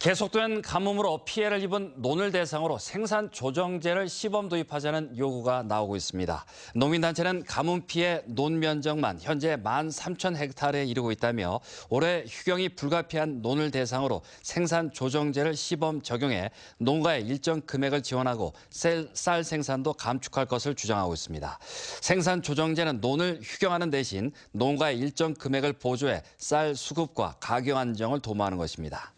계속된 가뭄으로 피해를 입은 논을 대상으로 생산 조정제를 시범 도입하자는 요구가 나오고 있습니다. 농민단체는 가뭄 피해 논 면적만 현재 1만 3천 헥타르에 이르고 있다며 올해 휴경이 불가피한 논을 대상으로 생산 조정제를 시범 적용해 농가에 일정 금액을 지원하고 쌀 생산도 감축할 것을 주장하고 있습니다. 생산 조정제는 논을 휴경하는 대신 농가에 일정 금액을 보조해 쌀 수급과 가격 안정을 도모하는 것입니다.